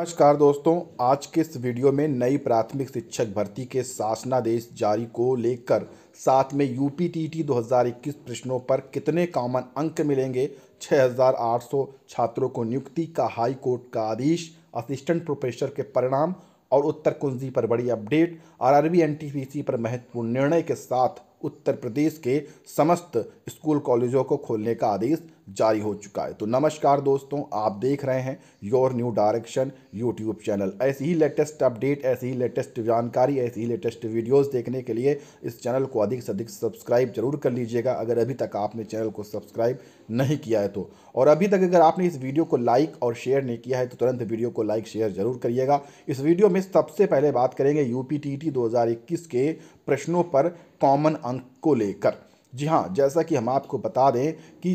नमस्कार दोस्तों आज के इस वीडियो में नई प्राथमिक शिक्षक भर्ती के शासनादेश जारी को लेकर साथ में यू पी टी टी दो प्रश्नों पर कितने कॉमन अंक मिलेंगे 6,800 छात्रों को नियुक्ति का हाई कोर्ट का आदेश असिस्टेंट प्रोफेसर के परिणाम और उत्तर कुंजी पर बड़ी अपडेट आरआरबी एनटीपीसी पर महत्वपूर्ण निर्णय के साथ उत्तर प्रदेश के समस्त स्कूल कॉलेजों को खोलने का आदेश जारी हो चुका है तो नमस्कार दोस्तों आप देख रहे हैं your new direction YouTube channel ऐसी ही लेटेस्ट अपडेट ऐसी ही लेटेस्ट जानकारी ऐसी ही लेटेस्ट वीडियोस देखने के लिए इस चैनल को अधिक से अधिक सब्सक्राइब जरूर कर लीजिएगा अगर अभी तक आपने चैनल को सब्सक्राइब नहीं किया है तो और अभी तक अगर आपने इस वीडियो को लाइक और शेयर नहीं किया है तो तुरंत वीडियो को लाइक शेयर जरूर करिएगा इस वीडियो में सबसे पहले बात करेंगे यू पी के प्रश्नों पर कॉमन अंक को लेकर जी हाँ जैसा कि हम आपको बता दें कि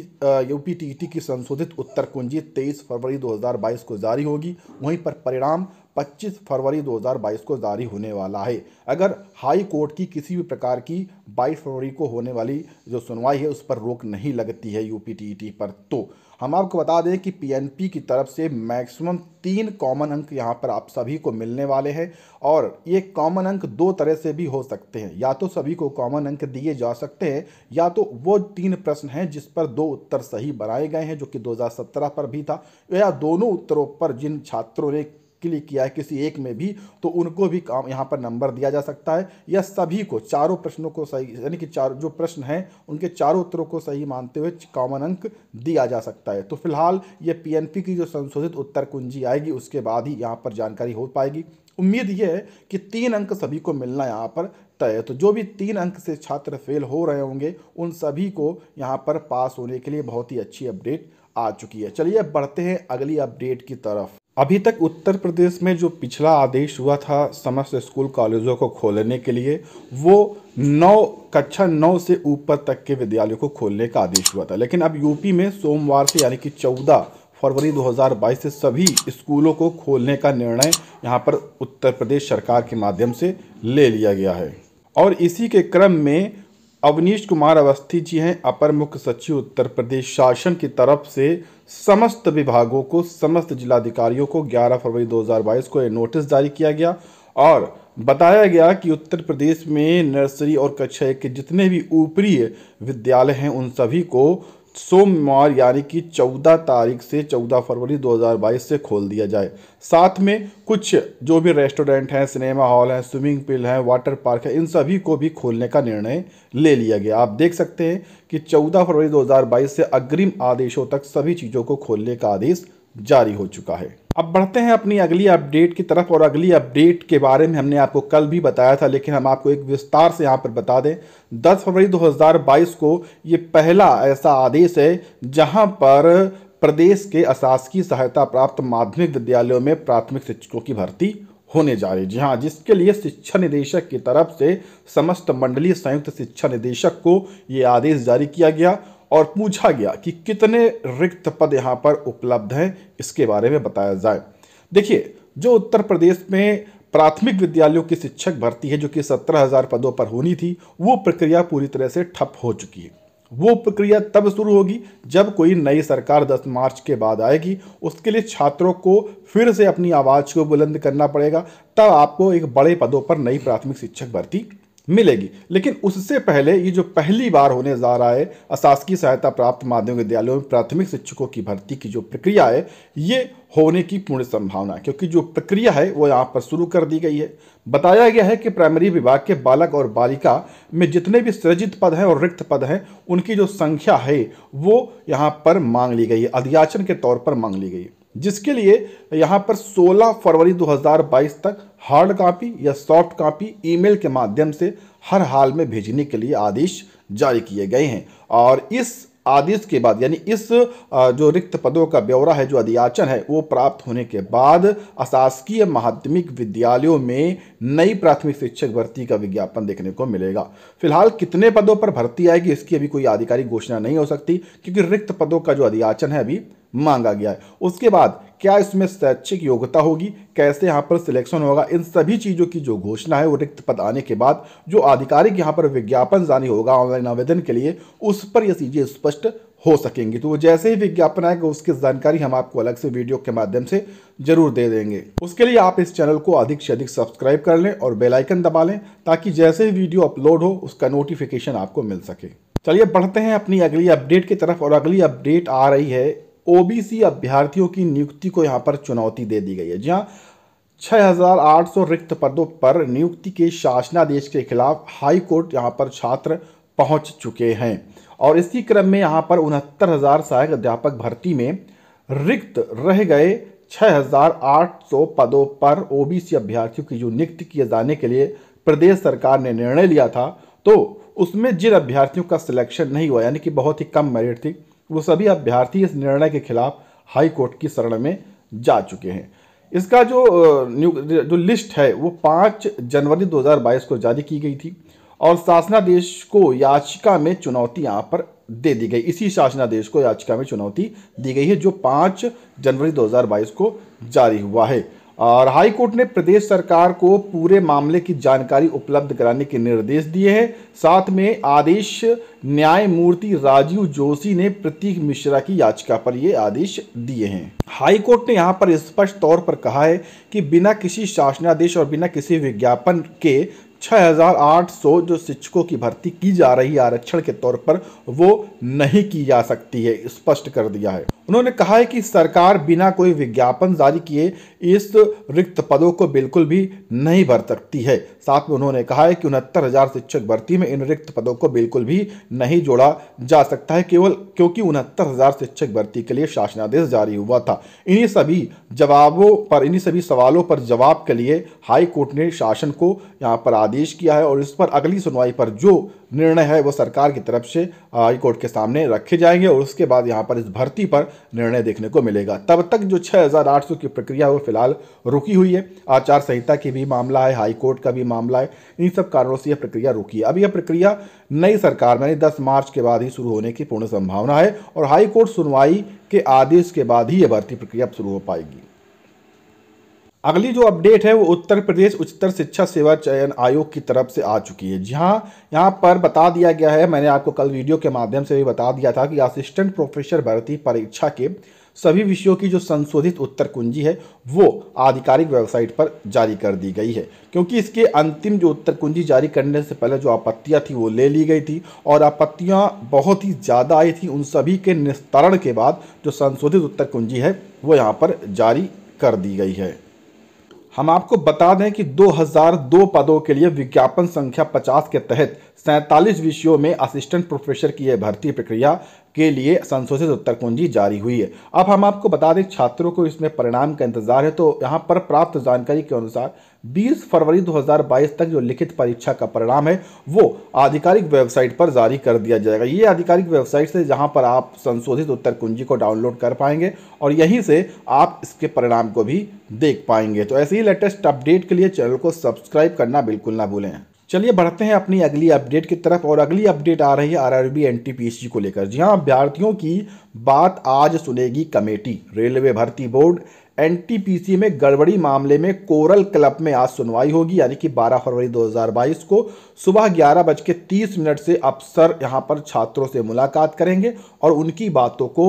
यू पी टी की संशोधित उत्तर कुंजी 23 फरवरी 2022 को जारी होगी वहीं पर परिणाम 25 फरवरी 2022 को जारी होने वाला है अगर हाई कोर्ट की किसी भी प्रकार की 22 फरवरी को होने वाली जो सुनवाई है उस पर रोक नहीं लगती है यूपीटीईटी e पर तो हम आपको बता दें कि पीएनपी की तरफ से मैक्सिमम तीन कॉमन अंक यहाँ पर आप सभी को मिलने वाले हैं और ये कॉमन अंक दो तरह से भी हो सकते हैं या तो सभी को कॉमन अंक दिए जा सकते हैं या तो वो तीन प्रश्न हैं जिस पर दो उत्तर सही बनाए गए हैं जो कि 2017 पर भी था या दोनों उत्तरों पर जिन छात्रों ने क्लिक किया है किसी एक में भी तो उनको भी काम यहाँ पर नंबर दिया जा सकता है या सभी को चारों प्रश्नों को सही यानी कि चार जो प्रश्न हैं उनके चारों उत्तरों को सही मानते हुए कॉमन अंक दिया जा सकता है तो फिलहाल ये पी की जो संशोधित उत्तर कुंजी आएगी उसके बाद ही यहाँ पर जानकारी हो पाएगी उम्मीद ये है कि तीन अंक सभी को मिलना यहाँ पर तय है तो जो भी तीन अंक से छात्र फेल हो रहे होंगे उन सभी को यहाँ पर पास होने के लिए बहुत ही अच्छी अपडेट आ चुकी है चलिए बढ़ते हैं अगली अपडेट की तरफ अभी तक उत्तर प्रदेश में जो पिछला आदेश हुआ था समस्त स्कूल कॉलेजों को खोलने के लिए वो नौ कक्षा नौ से ऊपर तक के विद्यालयों को खोलने का आदेश हुआ था लेकिन अब यूपी में सोमवार से यानी कि चौदह फरवरी 2022 से सभी स्कूलों को खोलने का निर्णय यहाँ पर उत्तर प्रदेश सरकार के माध्यम से ले लिया गया है और इसी के क्रम में अवनीश कुमार अवस्थी जी हैं अपर मुख्य सचिव उत्तर प्रदेश शासन की तरफ से समस्त विभागों को समस्त जिलाधिकारियों को 11 फरवरी 2022 को यह नोटिस जारी किया गया और बताया गया कि उत्तर प्रदेश में नर्सरी और कक्षा एक के जितने भी ऊपरी विद्यालय हैं उन सभी को सोमवार यानी कि 14 तारीख से 14 फरवरी 2022 से खोल दिया जाए साथ में कुछ जो भी रेस्टोरेंट हैं सिनेमा हॉल हैं स्विमिंग पूल हैं वाटर पार्क हैं इन सभी को भी खोलने का निर्णय ले लिया गया आप देख सकते हैं कि 14 फरवरी 2022 से अग्रिम आदेशों तक सभी चीज़ों को खोलने का आदेश जारी हो चुका है अब बढ़ते हैं अपनी अगली अपडेट की तरफ और अगली अपडेट के बारे में हमने आपको कल भी बताया था लेकिन हम आपको एक विस्तार से यहाँ पर बता दें 10 फरवरी 2022 को ये पहला ऐसा आदेश है जहाँ पर प्रदेश के अशासकीय सहायता प्राप्त माध्यमिक विद्यालयों में प्राथमिक शिक्षकों की भर्ती होने जा रही है जी हाँ जिसके लिए शिक्षा निदेशक की तरफ से समस्त मंडलीय संयुक्त शिक्षा निदेशक को ये आदेश जारी किया गया और पूछा गया कि कितने रिक्त पद यहाँ पर उपलब्ध हैं इसके बारे में बताया जाए देखिए जो उत्तर प्रदेश में प्राथमिक विद्यालयों की शिक्षक भर्ती है जो कि सत्रह हज़ार पदों पर होनी थी वो प्रक्रिया पूरी तरह से ठप हो चुकी है वो प्रक्रिया तब शुरू होगी जब कोई नई सरकार 10 मार्च के बाद आएगी उसके लिए छात्रों को फिर से अपनी आवाज़ को बुलंद करना पड़ेगा तब आपको एक बड़े पदों पर नई प्राथमिक शिक्षक भर्ती मिलेगी लेकिन उससे पहले ये जो पहली बार होने जा रहा है अशासकीय सहायता प्राप्त माध्यमिक विद्यालयों में प्राथमिक शिक्षकों की भर्ती की जो प्रक्रिया है ये होने की पूर्ण संभावना है क्योंकि जो प्रक्रिया है वो यहाँ पर शुरू कर दी गई है बताया गया है कि प्राइमरी विभाग के बालक और बालिका में जितने भी सृजित पद हैं और रिक्त पद हैं उनकी जो संख्या है वो यहाँ पर मांग ली गई है अध्याचन के तौर पर मांग ली गई है जिसके लिए यहाँ पर 16 फरवरी 2022 तक हार्ड कॉपी या सॉफ्ट कॉपी ईमेल के माध्यम से हर हाल में भेजने के लिए आदेश जारी किए गए हैं और इस आदेश के बाद यानी इस जो रिक्त पदों का ब्यौरा है जो अधियाचन है वो प्राप्त होने के बाद अशासकीय माध्यमिक विद्यालयों में नई प्राथमिक शिक्षक भर्ती का विज्ञापन देखने को मिलेगा फिलहाल कितने पदों पर भर्ती आएगी इसकी अभी कोई आधिकारिक घोषणा नहीं हो सकती क्योंकि रिक्त पदों का जो अधियाचन है अभी मांगा गया है उसके बाद क्या इसमें शैक्षिक योग्यता होगी कैसे यहाँ पर सिलेक्शन होगा इन सभी चीज़ों की जो घोषणा है वो रिक्त पद आने के बाद जो आधिकारिक यहाँ पर विज्ञापन जारी होगा ऑनलाइन आवेदन के लिए उस पर ये चीज़ें स्पष्ट हो सकेंगी तो वो जैसे ही विज्ञापन आएगा उसकी जानकारी हम आपको अलग से वीडियो के माध्यम से जरूर दे देंगे उसके लिए आप इस चैनल को अधिक से अधिक सब्सक्राइब कर लें और बेलाइकन दबा लें ताकि जैसे ही वीडियो अपलोड हो उसका नोटिफिकेशन आपको मिल सके चलिए बढ़ते हैं अपनी अगली अपडेट की तरफ और अगली अपडेट आ रही है ओबीसी अभ्यर्थियों की नियुक्ति को यहाँ पर चुनौती दे दी गई है जहाँ छः रिक्त पदों पर नियुक्ति के शासनादेश के खिलाफ हाई कोर्ट यहाँ पर छात्र पहुँच चुके हैं और इसी क्रम में यहाँ पर उनहत्तर हज़ार सहायक अध्यापक भर्ती में रिक्त रह गए 6,800 पदों पर ओबीसी अभ्यर्थियों की जो नियुक्ति किए जाने के लिए प्रदेश सरकार ने निर्णय लिया था तो उसमें जिन अभ्यर्थियों का सिलेक्शन नहीं हुआ यानी कि बहुत ही कम मेरिट थी वो सभी अभ्यर्थी इस निर्णय के खिलाफ हाई कोर्ट की शरण में जा चुके हैं इसका जो जो लिस्ट है वो पाँच जनवरी 2022 को जारी की गई थी और शासनादेश को याचिका में चुनौती यहाँ पर दे दी गई इसी शासनादेश को याचिका में चुनौती दी गई है जो पाँच जनवरी 2022 को जारी हुआ है और हाई कोर्ट ने प्रदेश सरकार को पूरे मामले की जानकारी उपलब्ध कराने के निर्देश दिए हैं साथ में आदेश न्यायमूर्ति राजीव जोशी ने प्रतीक मिश्रा की याचिका पर ये आदेश दिए हैं हाई कोर्ट ने यहाँ पर स्पष्ट तौर पर कहा है कि बिना किसी शासनादेश और बिना किसी विज्ञापन के 6,800 जो शिक्षकों की भर्ती की जा रही है आरक्षण के तौर पर वो नहीं की जा सकती है स्पष्ट कर दिया है उन्होंने कहा है कि सरकार बिना कोई विज्ञापन जारी किए इस रिक्त पदों को बिल्कुल भी नहीं भर सकती है साथ में उन्होंने कहा है कि उनहत्तर हजार शिक्षक भर्ती में इन रिक्त पदों को बिल्कुल भी नहीं जोड़ा जा सकता है केवल क्योंकि उनहत्तर हजार शिक्षक भर्ती के लिए शासनादेश जारी हुआ था इन्हीं सभी जवाबों पर इन्हीं सभी सवालों पर जवाब के लिए हाईकोर्ट ने शासन को यहाँ पर आदेश किया है और इस पर अगली सुनवाई पर जो निर्णय है वो सरकार की तरफ से हाईकोर्ट के सामने रखे जाएंगे और उसके बाद यहाँ पर इस भर्ती पर निर्णय देखने को मिलेगा तब तक जो 6,800 की प्रक्रिया है वो फिलहाल रुकी हुई है आचार संहिता की भी मामला है हाईकोर्ट का भी मामला है इन सब कारणों से यह प्रक्रिया रुकी है अब यह प्रक्रिया नई सरकार में दस मार्च के बाद ही शुरू होने की पूर्ण संभावना है और हाईकोर्ट सुनवाई के आदेश के बाद ही यह भर्ती प्रक्रिया शुरू हो पाएगी अगली जो अपडेट है वो उत्तर प्रदेश उच्चतर शिक्षा सेवा चयन आयोग की तरफ से आ चुकी है जहाँ यहाँ पर बता दिया गया है मैंने आपको कल वीडियो के माध्यम से भी बता दिया था कि असिस्टेंट प्रोफेसर भर्ती परीक्षा के सभी विषयों की जो संशोधित उत्तर कुंजी है वो आधिकारिक वेबसाइट पर जारी कर दी गई है क्योंकि इसके अंतिम जो उत्तर कुंजी जारी करने से पहले जो आपत्तियां थी वो ले ली गई थी और आपत्तियां बहुत ही ज़्यादा आई थी उन सभी के निस्तारण के बाद जो संशोधित उत्तर कुंजी है वो यहाँ पर जारी कर दी गई है हम आपको बता दें कि 2002 पदों के लिए विज्ञापन संख्या 50 के तहत सैंतालीस विषयों में असिस्टेंट प्रोफेसर की यह भर्ती प्रक्रिया के लिए संशोधित उत्तर कुंजी जारी हुई है अब हम आपको बता दें छात्रों को इसमें परिणाम का इंतजार है तो यहाँ पर प्राप्त जानकारी के अनुसार 20 फरवरी 2022 तक जो लिखित परीक्षा का परिणाम है वो आधिकारिक वेबसाइट पर जारी कर दिया जाएगा ये आधिकारिक वेबसाइट से जहाँ पर आप संशोधित उत्तर कुंजी को डाउनलोड कर पाएंगे और यहीं से आप इसके परिणाम को भी देख पाएंगे तो ऐसे ही लेटेस्ट अपडेट के लिए चैनल को सब्सक्राइब करना बिल्कुल ना भूलें चलिए बढ़ते हैं अपनी अगली अपडेट की तरफ और अगली अपडेट आ रही है आरआरबी एनटीपीसी को लेकर जी हाँ अभ्यर्थियों की बात आज सुनेगी कमेटी रेलवे भर्ती बोर्ड एनटीपीसी में गड़बड़ी मामले में कोरल क्लब में आज सुनवाई होगी यानी कि 12 फरवरी 2022 को सुबह ग्यारह बज के तीस मिनट से अफसर यहां पर छात्रों से मुलाकात करेंगे और उनकी बातों को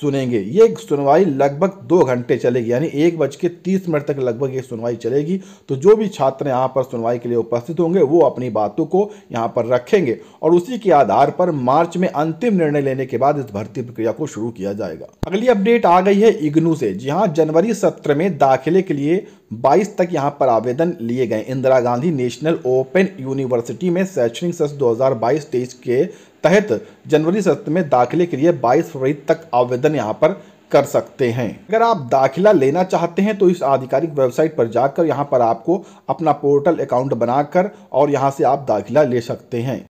सुनेंगे ये सुनवाई लगभग दो घंटे चलेगी यानी एक बज के तीस मिनट तक लगभग ये सुनवाई चलेगी तो जो भी छात्र यहाँ पर सुनवाई के लिए उपस्थित होंगे वो अपनी बातों को यहाँ पर रखेंगे और उसी के आधार पर मार्च में अंतिम निर्णय लेने के बाद इस भर्ती प्रक्रिया को शुरू किया जाएगा अगली अपडेट आ गई है इग्नू से जी हाँ जनवरी जनवरी सत्र में दाखिले के लिए 22 तक यहां पर आवेदन लिए गए Indira Gandhi National Open University में शैक्षणिक सत्र 2022 तेईस के तहत जनवरी सत्र में दाखिले के लिए 22 फरवरी तक आवेदन यहां पर कर सकते हैं अगर आप दाखिला लेना चाहते हैं तो इस आधिकारिक वेबसाइट पर जाकर यहाँ पर आपको अपना पोर्टल अकाउंट बनाकर और यहाँ से आप दाखिला ले सकते हैं